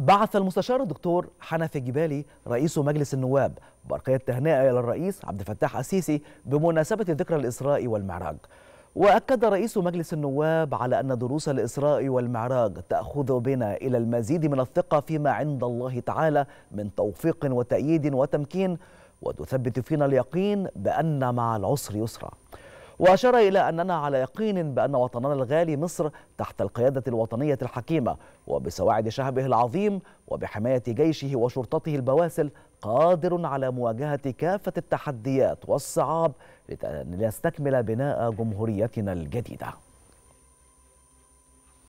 بعث المستشار الدكتور حنفي الجبالي رئيس مجلس النواب برقية تهنئة إلى الرئيس عبد الفتاح السيسي بمناسبة ذكرى الإسراء والمعراج وأكد رئيس مجلس النواب على أن دروس الإسراء والمعراج تأخذ بنا إلى المزيد من الثقة فيما عند الله تعالى من توفيق وتأييد وتمكين وتثبت فينا اليقين بأن مع العسر يسرا وأشار إلى أننا على يقين بأن وطننا الغالي مصر تحت القيادة الوطنية الحكيمة وبسواعد شعبه العظيم وبحماية جيشه وشرطته البواسل قادر على مواجهة كافة التحديات والصعاب لنستكمل بناء جمهوريتنا الجديدة